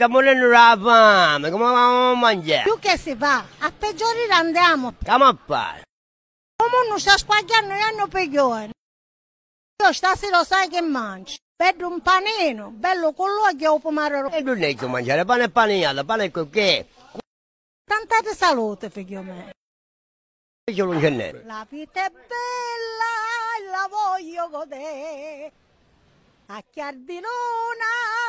stiamo morendo la fame, come vamo a mangiare? Più che si fa, a peggiorare andiamo. Come a fare? Come non sta squagliando e hanno peggiore. Io stasera sai che mangio. Bello un panino, bello con l'olio o pomaro. E non è che mangiare pane e panigliato, pane e cocchè. Tanta salute, figlio mio. Io non c'è niente. La vita è bella e la voglio godere. A chiar di luna